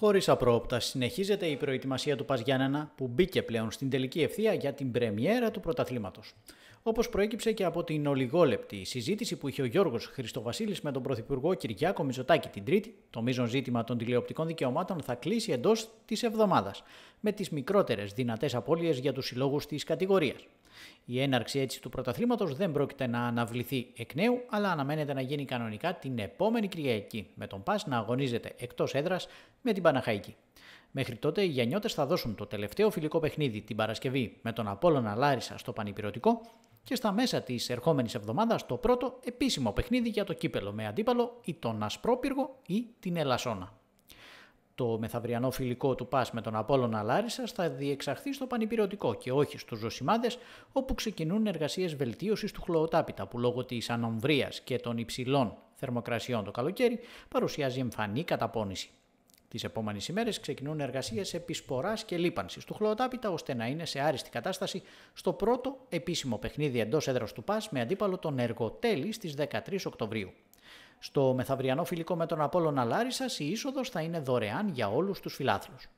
Χωρίς απρόοπτα, συνεχίζεται η προετοιμασία του Πας που μπήκε πλέον στην τελική ευθεία για την πρεμιέρα του πρωταθλήματος. Όπως προέκυψε και από την ολιγόλεπτη συζήτηση που είχε ο Γιώργος Χριστοβασίλης με τον Πρωθυπουργό Κυριάκο Μητσοτάκη την Τρίτη, το μείζον ζήτημα των τηλεοπτικών δικαιωμάτων θα κλείσει εντός της εβδομάδας, με τις μικρότερες δυνατές απώλειες για τους συλλόγους της κατηγορίας. Η έναρξη έτσι του πρωταθλήματος δεν πρόκειται να αναβληθεί εκ νέου, αλλά αναμένεται να γίνει κανονικά την επόμενη Κυριακή, με τον Πας να αγωνίζεται εκτός έδρας με την Παναχαϊκή. Μέχρι τότε οι Γιαννιώτες θα δώσουν το τελευταίο φιλικό παιχνίδι την Παρασκευή με τον Απόλλωνα Λάρισα στο Πανυπηρωτικό και στα μέσα της ερχόμενης εβδομάδας το πρώτο επίσημο παιχνίδι για το κύπελο με αντίπαλο ή τον Ασπρόπυργο ή την Ελασσόνα το μεθαυριανό φιλικό του ΠΑΣ με τον Απόλλωνα Λάρισας θα διεξαχθεί στο Πανυπηρωτικό και όχι στους Ζωσιμάδες όπου ξεκινούν εργασίες βελτίωσης του χλωοτάπητα που λόγω της ανομβρίας και των υψηλών θερμοκρασιών το καλοκαίρι παρουσιάζει εμφανή καταπώνηση. Τις επόμενες ημέρες ξεκινούν εργασίες επισποράς και λίπανσης του χλωοτάπητα ώστε να είναι σε άριστη κατάσταση στο πρώτο επίσημο παιχνίδι εντός έδρας του ΠΑΣ με αντίπαλο τον Εργοτέλη στις 13 Οκτωβρίου. Στο μεθαυριανό φιλικό με τον Απόλλωνα Λάρισας η είσοδος θα είναι δωρεάν για όλους τους φιλάθλους.